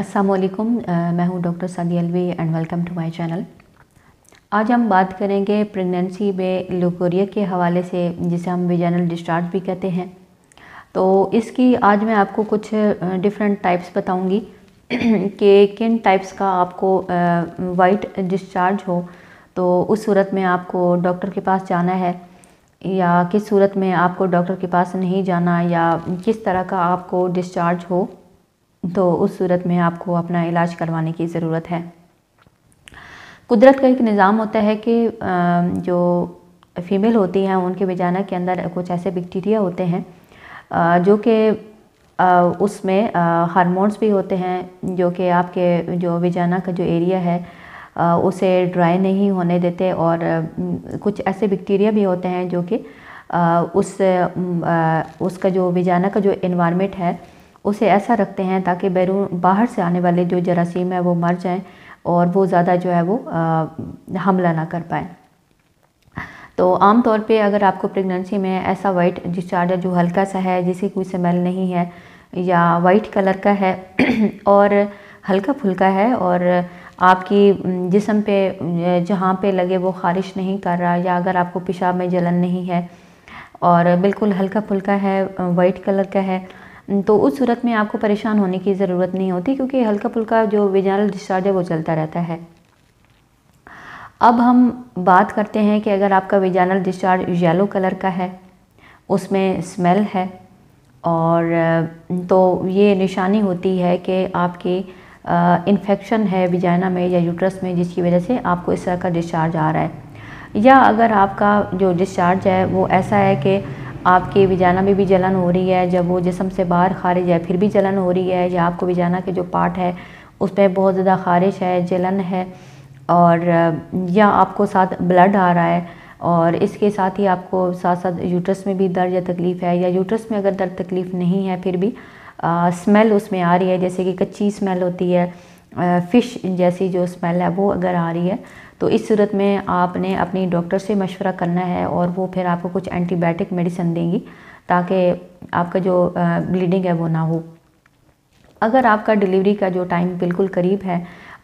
असलकुम uh, मैं हूं doctor Saadi Alvi and welcome to my channel आज हम बात करेंगे प्रेगनेंसी में लुकोरिया के हवाले से जिसे हम विजाइनल डिस्चार्ज भी कहते हैं तो इसकी आज मैं आपको कुछ डिफरेंट uh, टाइप्स बताऊंगी कि किन टाइप्स का आपको वाइट uh, डिस्चार्ज हो तो उस सूरत में आपको डॉक्टर के पास जाना है या किस सूरत में आपको डॉक्टर के पास नहीं जाना या किस तरह का आपको डिस्चार्ज हो तो उस सूरत में आपको अपना इलाज करवाने की ज़रूरत है कुदरत का एक निज़ाम होता है कि जो फीमेल होती हैं उनके बेजाना के अंदर कुछ ऐसे बैक्टीरिया होते हैं जो कि उसमें हारमोन्स भी होते हैं जो कि आपके जो विजाना का जो एरिया है उसे ड्राई नहीं होने देते और कुछ ऐसे बैक्टीरिया भी होते हैं जो कि उस उसका जो विजाना का जो इन्वायरमेंट है उसे ऐसा रखते हैं ताकि बैरून बाहर से आने वाले जो जरासीम है वो मर जाएँ और वो ज़्यादा जो है वो आ, हमला ना कर पाए तो आम तौर पे अगर आपको प्रेगनेंसी में ऐसा वाइट डिस्चार्ज है जो हल्का सा है जिसे कोई स्मेल नहीं है या वाइट कलर का है और हल्का फुल्का है और आपकी जिसम पे जहाँ पे लगे वो ख़ारिश नहीं कर रहा या अगर आपको पेशाब में जलन नहीं है और बिल्कुल हल्का फुल्का है वाइट कलर का है हम्म, तो उस सूरत में आपको परेशान होने की ज़रूरत नहीं होती क्योंकि हल्का फुल्का जो विजनल डिस्चार्ज है वो चलता रहता है अब हम बात करते हैं कि अगर आपका विजानल डिस्चार्ज येलो कलर का है उसमें स्मेल है और हम्म, तो ये निशानी होती है कि आपकी इन्फेक्शन है विजाइना में या यूट्रस में जिसकी वजह से आपको इस तरह का डिस्चार्ज आ रहा है या अगर आपका जो डिस्चार्ज है वो ऐसा है कि आपके विजाना में भी जलन हो रही है जब वो जिसम से बाहर खारिज है फिर भी जलन हो रही है या आपको विजाना के जो पार्ट है उस पर बहुत ज़्यादा खारिश है जलन है और या आपको साथ ब्लड आ रहा है और इसके साथ ही आपको साथ साथ यूट्रस में भी दर्द या तकलीफ़ है या यूट्रस में अगर दर्द तकलीफ़ नहीं है फिर भी आ, स्मेल उसमें आ रही है जैसे कि कच्ची स्मेल होती है फ़िश जैसी जो स्मेल है वो अगर आ रही है तो इस सूरत में आपने अपनी डॉक्टर से मशवरा करना है और वो फिर आपको कुछ एंटीबायोटिक मेडिसिन देंगी ताकि आपका जो ब्लीडिंग है वो ना हो अगर आपका डिलीवरी का जो टाइम बिल्कुल करीब है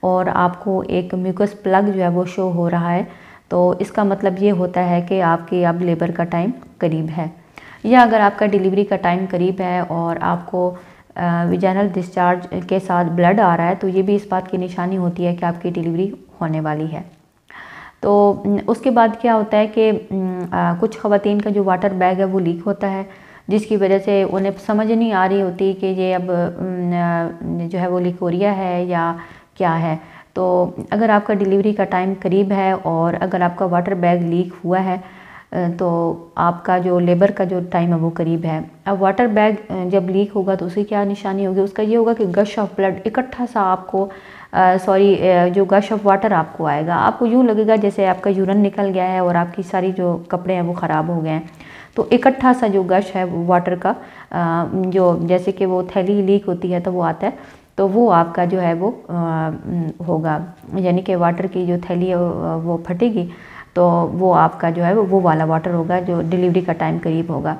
और आपको एक म्यूकस प्लग जो है वो शो हो रहा है तो इसका मतलब ये होता है कि आपकी अब लेबर का टाइम करीब है या अगर आपका डिलीवरी का टाइम करीब है और आपको विजाइनल डिस्चार्ज के साथ ब्लड आ रहा है तो ये भी इस बात की निशानी होती है कि आपकी डिलीवरी होने वाली है तो उसके बाद क्या होता है कि कुछ ख़वातीन का जो वाटर बैग है वो लीक होता है जिसकी वजह से उन्हें समझ नहीं आ रही होती कि ये अब जो है वो लिकोरिया है या क्या है तो अगर आपका डिलीवरी का टाइम करीब है और अगर आपका वाटर बैग लीक हुआ है तो आपका जो लेबर का जो टाइम है वो करीब है अब वाटर बैग जब लीक होगा तो उसकी क्या निशानी होगी उसका ये होगा कि गश ऑफ ब्लड इकट्ठा सा आपको सॉरी जो गश ऑफ वाटर आपको आएगा आपको यूँ लगेगा जैसे आपका यूरन निकल गया है और आपकी सारी जो कपड़े हैं वो ख़राब हो गए हैं तो इकट्ठा सा जो गश है वाटर का आ, जो जैसे कि वो थैली लीक होती है तो वो आता है तो वो आपका जो है वो आ, होगा यानी कि वाटर की जो थैली है वो फटेगी तो वो आपका जो है वो, वाला वाटर होगा जो डिलीवरी का टाइम करीब होगा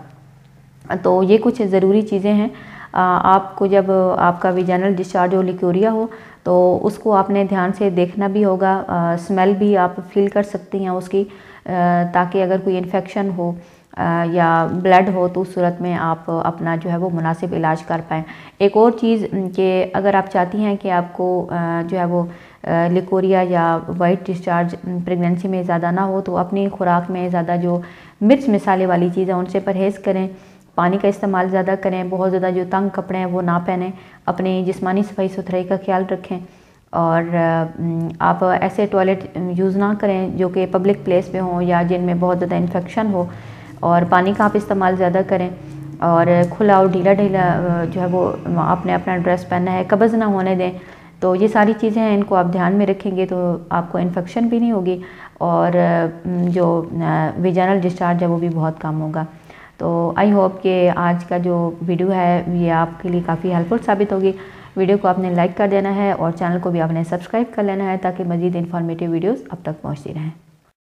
तो ये कुछ ज़रूरी चीज़ें हैं आपको जब आपका जनरल डिस्चार्ज हो लिक्योरिया हो तो उसको आपने ध्यान से देखना भी होगा आ, स्मेल भी आप फील कर सकती हैं उसकी ताकि अगर कोई इन्फेक्शन हो या ब्लड हो तो उस सूरत में आप अपना जो है वो मुनासिब इलाज कर पाएँ एक और चीज़ कि अगर आप चाहती हैं कि आपको जो है वो लिकोरिया या वाइट डिस्चार्ज प्रेगनेंसी में ज़्यादा ना हो तो अपनी खुराक में ज़्यादा जो मिर्च मसाले वाली चीज़ें उनसे परहेज़ करें पानी का इस्तेमाल ज़्यादा करें बहुत ज़्यादा जो तंग कपड़े हैं वो ना पहनें अपने जिसमानी सफाई सुथराई का ख्याल रखें और आप ऐसे टॉयलेट यूज़ ना करें जो कि पब्लिक प्लेस पे हों या जिनमें बहुत ज़्यादा इन्फेक्शन हो और पानी का आप इस्तेमाल ज़्यादा करें और खुला और ढीला ढीला जो है वो आपने अपना ड्रेस पहना है कब्ज़ ना होने दें तो ये सारी चीज़ें हैं इनको आप ध्यान में रखेंगे तो आपको इन्फेक्शन भी नहीं होगी और जो विजनल डिस्चार्ज है वो भी बहुत कम होगा तो आई होप कि आज का जो वीडियो है ये आपके लिए काफ़ी हेल्पफुल साबित होगी वीडियो को आपने लाइक कर देना है और चैनल को भी आपने सब्सक्राइब कर लेना है ताकि मज़ीद इन्फॉर्मेटिव वीडियोज़ अब तक पहुँचती रहें